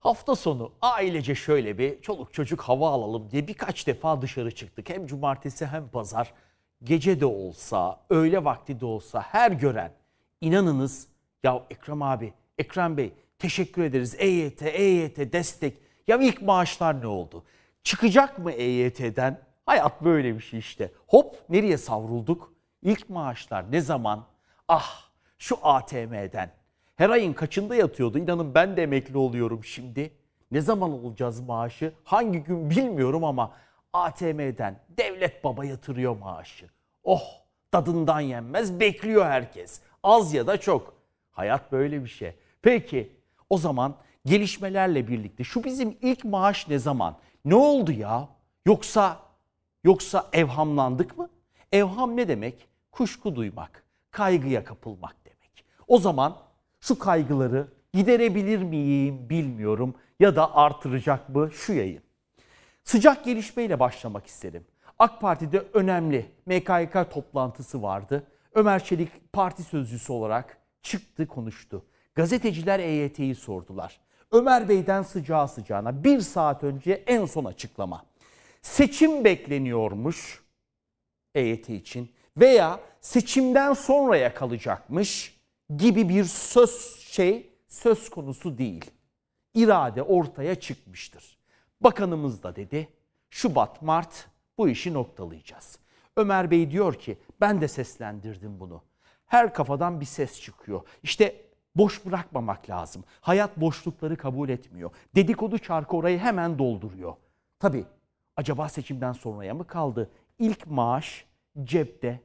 Hafta sonu ailece şöyle bir çoluk çocuk hava alalım diye birkaç defa dışarı çıktık. Hem cumartesi hem pazar. Gece de olsa, öğle vakti de olsa her gören inanınız ya Ekrem abi, Ekrem Bey teşekkür ederiz. EYT, EYT destek. Ya ilk maaşlar ne oldu? Çıkacak mı EYT'den? Hayat böyle bir şey işte. Hop nereye savrulduk? İlk maaşlar ne zaman? Ah şu ATM'den her ayın kaçında yatıyordu? İnanın ben de emekli oluyorum şimdi. Ne zaman olacağız maaşı? Hangi gün bilmiyorum ama ATM'den devlet baba yatırıyor maaşı. Oh tadından yenmez bekliyor herkes. Az ya da çok. Hayat böyle bir şey. Peki o zaman gelişmelerle birlikte şu bizim ilk maaş ne zaman? Ne oldu ya? Yoksa yoksa evhamlandık mı? Evham ne demek? Kuşku duymak, kaygıya kapılmak demek. O zaman şu kaygıları giderebilir miyim bilmiyorum ya da artıracak mı şu yayın. Sıcak gelişmeyle başlamak isterim. AK Parti'de önemli MKYK toplantısı vardı. Ömer Çelik parti sözcüsü olarak çıktı konuştu. Gazeteciler EYT'yi sordular. Ömer Bey'den sıcağı sıcağına bir saat önce en son açıklama. Seçim bekleniyormuş EYT için veya seçimden sonraya kalacakmış gibi bir söz şey söz konusu değil. İrade ortaya çıkmıştır. Bakanımız da dedi Şubat Mart bu işi noktalayacağız. Ömer Bey diyor ki ben de seslendirdim bunu. Her kafadan bir ses çıkıyor. İşte boş bırakmamak lazım. Hayat boşlukları kabul etmiyor. Dedikodu çarkı orayı hemen dolduruyor. Tabi acaba seçimden sonraya mı kaldı? İlk maaş cepte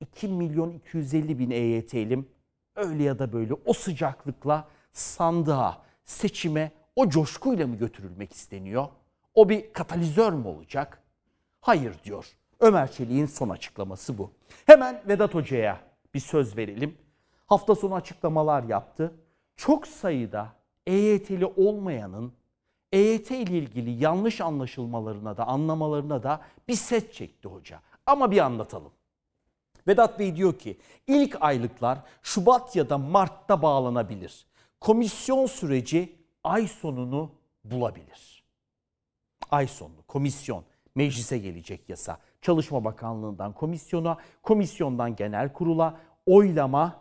2 milyon 250 bin EYT'lim öyle ya da böyle o sıcaklıkla sandığa, seçime o coşkuyla mı götürülmek isteniyor? O bir katalizör mü olacak? Hayır diyor. Ömer Çelik'in son açıklaması bu. Hemen Vedat Hoca'ya bir söz verelim. Hafta sonu açıklamalar yaptı. Çok sayıda EYT'li olmayanın EYT ile ilgili yanlış anlaşılmalarına da anlamalarına da bir set çekti hoca. Ama bir anlatalım. Vedat Bey diyor ki ilk aylıklar Şubat ya da Mart'ta bağlanabilir. Komisyon süreci ay sonunu bulabilir. Ay sonu, komisyon meclise gelecek yasa. Çalışma Bakanlığı'ndan komisyona, komisyondan genel kurula, oylama,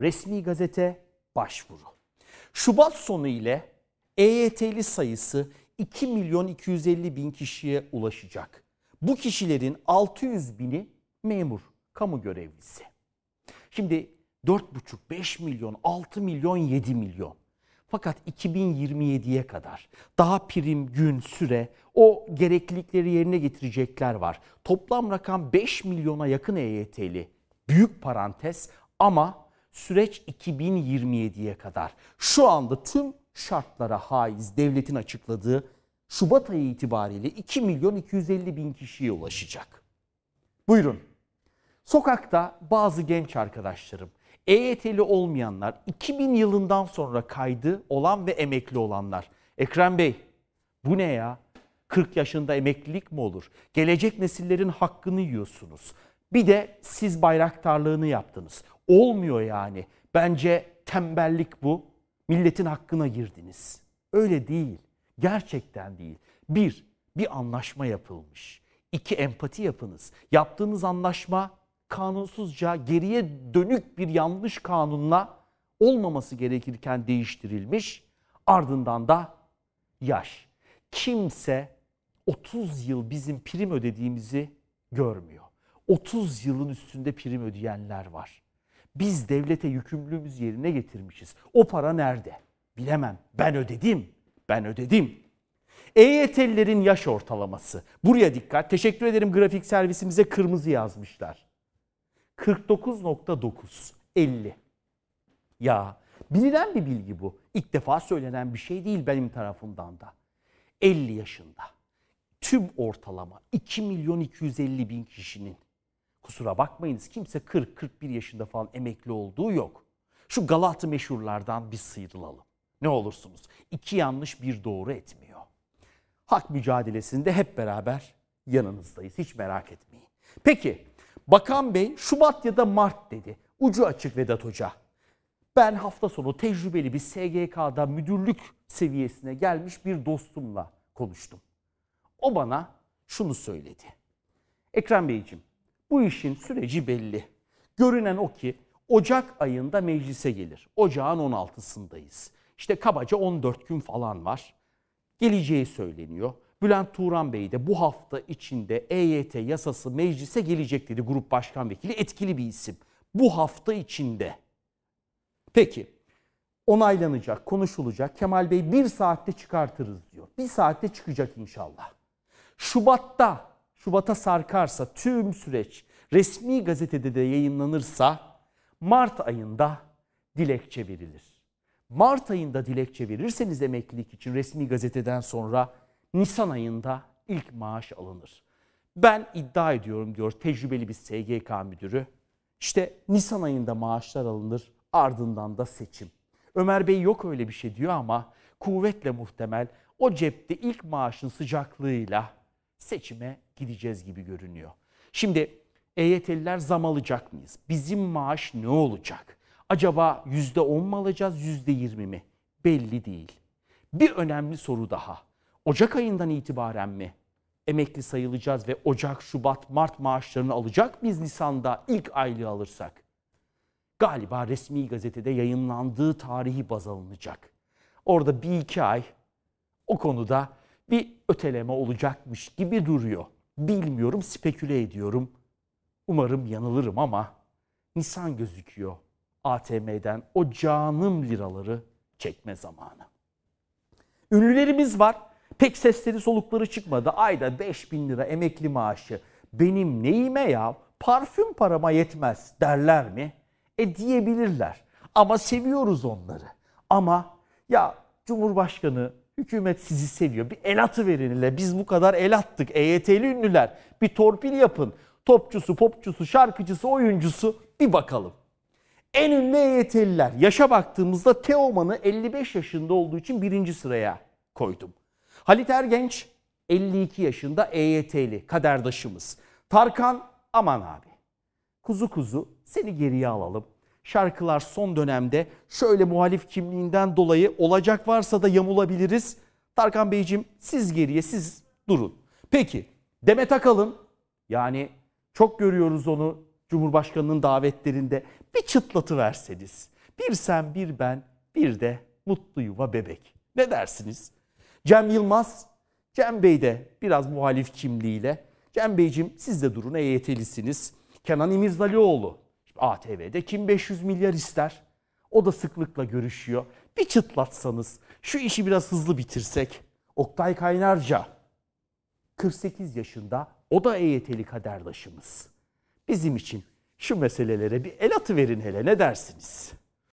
resmi gazete, başvuru. Şubat sonu ile EYT'li sayısı 2 milyon 250 bin kişiye ulaşacak. Bu kişilerin 600 bini memur kamu görevlisi. Şimdi 4,5-5 milyon, 6 milyon, 7 milyon. Fakat 2027'ye kadar daha prim, gün, süre o gereklilikleri yerine getirecekler var. Toplam rakam 5 milyona yakın EYT'li. Büyük parantez ama süreç 2027'ye kadar. Şu anda tüm şartlara haiz devletin açıkladığı Şubat ayı itibariyle 2 milyon 250 bin kişiye ulaşacak. Buyurun. Sokakta bazı genç arkadaşlarım, EYT'li olmayanlar, 2000 yılından sonra kaydı olan ve emekli olanlar. Ekrem Bey bu ne ya? 40 yaşında emeklilik mi olur? Gelecek nesillerin hakkını yiyorsunuz. Bir de siz bayraktarlığını yaptınız. Olmuyor yani. Bence tembellik bu. Milletin hakkına girdiniz. Öyle değil. Gerçekten değil. Bir, bir anlaşma yapılmış. İki, empati yapınız. Yaptığınız anlaşma kanunsuzca geriye dönük bir yanlış kanunla olmaması gerekirken değiştirilmiş. Ardından da yaş. Kimse 30 yıl bizim prim ödediğimizi görmüyor. 30 yılın üstünde prim ödeyenler var. Biz devlete yükümlülüğümüz yerine getirmişiz. O para nerede? Bilemem. Ben ödedim. Ben ödedim. EYT'lilerin yaş ortalaması. Buraya dikkat. Teşekkür ederim grafik servisimize kırmızı yazmışlar. 49.9 50. Ya bilinen bir bilgi bu. İlk defa söylenen bir şey değil benim tarafımdan da. 50 yaşında tüm ortalama 2 milyon 250 bin kişinin kusura bakmayınız kimse 40-41 yaşında falan emekli olduğu yok. Şu Galatı meşhurlardan bir sıyrılalım. Ne olursunuz iki yanlış bir doğru etmiyor. Hak mücadelesinde hep beraber yanınızdayız hiç merak etmeyin. Peki Bakan Bey Şubat ya da Mart dedi. Ucu açık Vedat Hoca. Ben hafta sonu tecrübeli bir SGK'da müdürlük seviyesine gelmiş bir dostumla konuştum. O bana şunu söyledi. Ekrem Beyciğim bu işin süreci belli. Görünen o ki Ocak ayında meclise gelir. Ocağın 16'sındayız. İşte kabaca 14 gün falan var. Geleceği söyleniyor. Bülent Turan Bey de bu hafta içinde EYT yasası meclise gelecek dedi grup başkan vekili. Etkili bir isim. Bu hafta içinde. Peki onaylanacak, konuşulacak. Kemal Bey bir saatte çıkartırız diyor. Bir saatte çıkacak inşallah. Şubat'ta, Şubat'a sarkarsa tüm süreç resmi gazetede de yayınlanırsa Mart ayında dilekçe verilir. Mart ayında dilekçe verirseniz emeklilik için resmi gazeteden sonra Nisan ayında ilk maaş alınır. Ben iddia ediyorum diyor tecrübeli bir SGK müdürü. İşte Nisan ayında maaşlar alınır ardından da seçim. Ömer Bey yok öyle bir şey diyor ama kuvvetle muhtemel o cepte ilk maaşın sıcaklığıyla seçime gideceğiz gibi görünüyor. Şimdi EYT'liler zam alacak mıyız? Bizim maaş ne olacak? Acaba %10 mu alacağız, %20 mi? Belli değil. Bir önemli soru daha. Ocak ayından itibaren mi emekli sayılacağız ve Ocak, Şubat, Mart maaşlarını alacak biz Nisan'da ilk aylığı alırsak? Galiba resmi gazetede yayınlandığı tarihi baz alınacak. Orada bir iki ay o konuda bir öteleme olacakmış gibi duruyor. Bilmiyorum, speküle ediyorum. Umarım yanılırım ama Nisan gözüküyor. ATM'den o canım liraları çekme zamanı. Ünlülerimiz var. Pek sesleri solukları çıkmadı. Ayda 5 bin lira emekli maaşı benim neyime ya parfüm parama yetmez derler mi? E diyebilirler. Ama seviyoruz onları. Ama ya Cumhurbaşkanı hükümet sizi seviyor. Bir el atı verin ile biz bu kadar el attık. EYT'li ünlüler bir torpil yapın. Topçusu, popçusu, şarkıcısı, oyuncusu bir bakalım. En ünlü EYT'liler. Yaşa baktığımızda Teoman'ı 55 yaşında olduğu için birinci sıraya koydum. Halit Ergenç 52 yaşında EYT'li kaderdaşımız. Tarkan aman abi kuzu kuzu seni geriye alalım. Şarkılar son dönemde şöyle muhalif kimliğinden dolayı olacak varsa da yamulabiliriz. Tarkan Beyciğim siz geriye siz durun. Peki Demet Akalın yani çok görüyoruz onu Cumhurbaşkanı'nın davetlerinde bir çıtlatı verseniz. Bir sen bir ben bir de mutlu yuva bebek. Ne dersiniz? Cem Yılmaz, Cem Bey de biraz muhalif kimliğiyle. Cem Beyciğim siz de durun EYT'lisiniz. Kenan İmirzalıoğlu ATV'de kim 500 milyar ister? O da sıklıkla görüşüyor. Bir çıtlatsanız, şu işi biraz hızlı bitirsek. Oktay Kaynarca 48 yaşında o da EYT'li kaderdaşımız. Bizim için şu meselelere bir el atıverin hele ne dersiniz?''